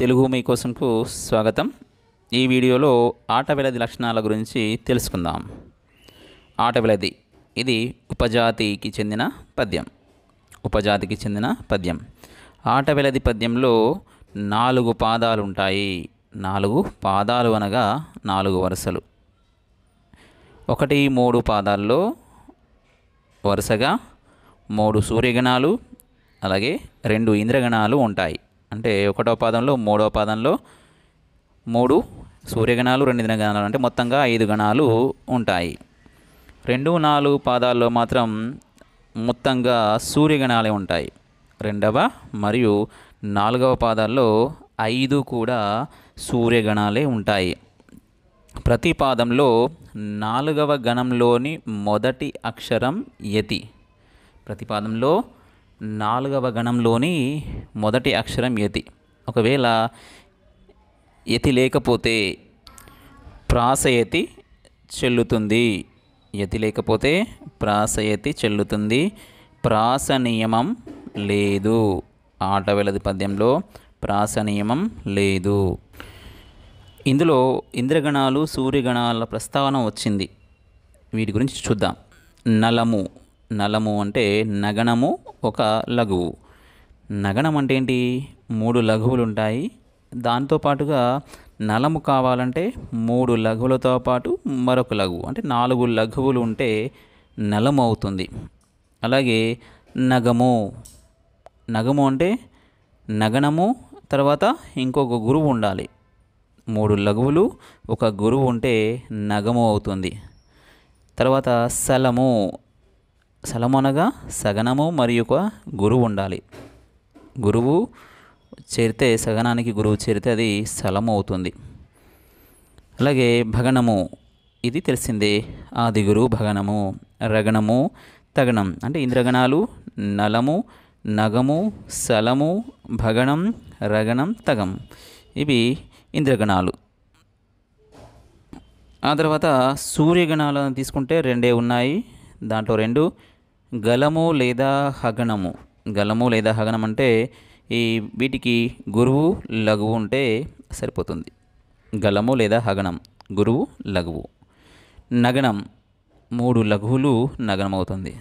తెలుగు మీకోసంకు స్వాగతం ఈ వీడియోలో ఆట వ్యలది లక్షణాల గురించి తెలుసుకుందాం ఆట వ్యలది ఇది ఉపజాతికి చెందిన పద్యం ఉపజాతికి చెందిన పద్యం ఆట వ్యలది పద్యంలో నాలుగు పాదాలు ఉంటాయి నాలుగు పాదాలు అనగా నాలుగు వరుసలు ఒకటి మూడు పాదాల్లో వరుసగా మూడు సూర్యగణాలు అలాగే రెండు ఇంద్రగణాలు ఉంటాయి అంటే ఒకటో పాదంలో మూడో పాదంలో మూడు సూర్యగణాలు రెండు గణాలు అంటే మొత్తంగా ఐదు గణాలు ఉంటాయి రెండు నాలుగు పాదాల్లో మాత్రం మొత్తంగా సూర్యగణాలే ఉంటాయి రెండవ మరియు నాలుగవ పాదాల్లో ఐదు కూడా సూర్యగణాలే ఉంటాయి ప్రతి పాదంలో నాలుగవ గణంలోని మొదటి అక్షరం యతి ప్రతిపాదంలో పాదంలో నాలుగవ గణంలోని మొదటి అక్షరం యతి ఒకవేళ యతి లేకపోతే ప్రాసయతి చెల్లుతుంది యతి లేకపోతే ప్రాసయతి చెల్లుతుంది ప్రాస నియమం లేదు ఆట వెలది పద్యంలో ప్రాస నియమం లేదు ఇందులో ఇంద్రగణాలు సూర్యగణాల ప్రస్తావన వచ్చింది వీటి గురించి చూద్దాం నలము నలము అంటే నగణము ఒక లఘువు నగణం అంటే ఏంటి మూడు లఘువులు ఉంటాయి దాంతో పాటుగా నలము కావాలంటే మూడు లఘువులతో పాటు మరొక లఘువు అంటే నాలుగు లఘువులు ఉంటే నలము అవుతుంది అలాగే నగము నగము అంటే నగణము తర్వాత ఇంకొక గురువు ఉండాలి మూడు లఘువులు ఒక గురువు ఉంటే నగము అవుతుంది తర్వాత సలము సలమనగా సగనము మరియు ఒక గురువు ఉండాలి గురువు చేరితే సగనానికి గురువు చేరితే అది సలము అవుతుంది అలాగే భగణము ఇది తెలిసిందే ఆది గురువు భగణము రగణము తగణం అంటే ఇంద్రగణాలు నలము నగము సలము భగణం రగణం తగం ఇవి ఇంద్రగణాలు ఆ తర్వాత సూర్యగణాలను తీసుకుంటే రెండే ఉన్నాయి దాంట్లో రెండు గలము లేదా హగణము గలము లేదా హగణం అంటే ఈ వీటికి గురువు లఘువు ఉంటే సరిపోతుంది గలము లేదా హగణం గురువు లఘువు నగణం మూడు లఘువులు నగనం అవుతుంది